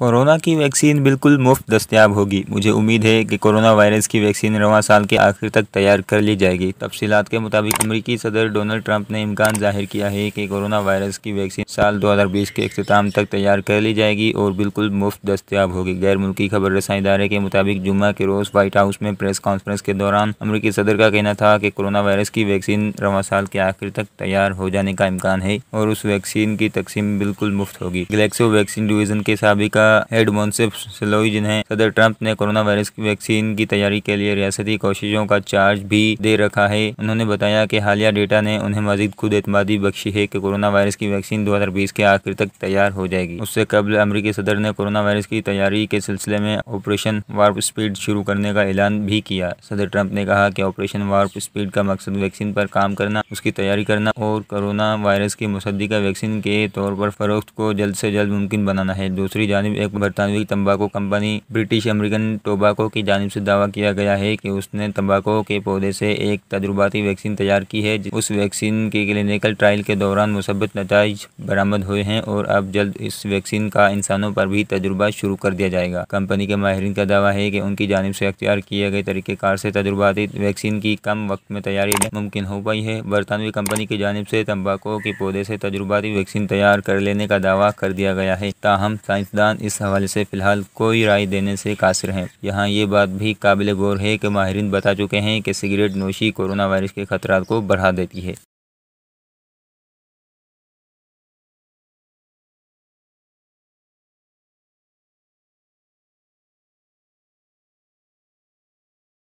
corona की vaccine बिल्कुल मुफ्त दस्तियाब होगी मुझे उम्मीद है कि कोरोना वायरस की वैक्सीन रवा साल के आखिर तक तैयार कर ली जाएगी तफसीत के मुताबिक अमरीकी सदर डोनाल्ड ट्रंप ने इम्कान जाहिर किया है कि कोरोना वायरस की वैक्सीन साल 2020 के अख्ताम तक तैयार कर ली जाएगी और बिल्कुल मुफ्त दस्तियाब होगी गैर मुल्की खबर रसाई इदारे के मुताबिक जुम्मे के रोज़ व्हाइट हाउस में प्रेस कॉन्फ्रेंस के दौरान अमरीकी सदर का कहना था कि कोरोना वायरस की वैक्सीन रवा साल के आखिर तक तैयार हो जाने का इम्कान है और उस वैक्सीन की तकसीम बिल्कुल मुफ्त होगी गलेक्सो वैक्सीन डिवीज़न के सबका हेड मुंसिफ सलोई है सदर ट्रंप ने कोरोना वायरस की वैक्सीन की तैयारी के लिए रियासती कोशिशों का चार्ज भी दे रखा है उन्होंने बताया कि हालिया डेटा ने उन्हें मजीद खुद एतमादी बख्शी है कि कोरोना वायरस की वैक्सीन दो हज़ार बीस के आखिर तक तैयार हो जाएगी उससे कबल अमरीकी सदर ने कोरोना वायरस की तैयारी के सिलसिले में ऑपरेशन वार्प स्पीड शुरू करने का ऐलान भी किया सदर ट्रंप ने कहा कि ऑपरेशन वार्प स्पीड का मकसद वैक्सीन पर काम करना उसकी तैयारी करना और कोरोना वायरस की का वैक्सीन के तौर पर फरोख्त को जल्द से जल्द मुमकिन बनाना है दूसरी जानब एक बरतानवी तंबाकू कंपनी ब्रिटिश अमेरिकन टोबाको की जानब से दावा किया गया है कि उसने तंबाकू के पौधे से एक तजुर्बाती वैक्सीन तैयार की है उस वैक्सीन के क्लिनिकल ट्रायल के दौरान मुसबत नतज बरामद हुए हैं और अब जल्द इस वैक्सीन का इंसानों पर भी तजुर्बा शुरू कर दिया जाएगा कंपनी के माहरीन का दावा है कि उनकी जानब से अख्तियार किए गए तरीक़ेकार से तजुर्बाती वैक्सीन की कम वक्त में तैयारी मुमकिन हो पाई है बरतानवी कंपनी की जानब से तम्बाकू के पौधे से तजुर्बाती वैक्सीन तैयार कर लेने का दावा कर दिया गया है ताहम साइंसदान इस हवाले से फ़िलहाल कोई राय देने से कासिर हैं यहाँ ये बात भी काबिल गौर है कि माहरीन बता चुके हैं कि सिगरेट नोशी कोरोना वायरस के ख़तरा को बढ़ा देती है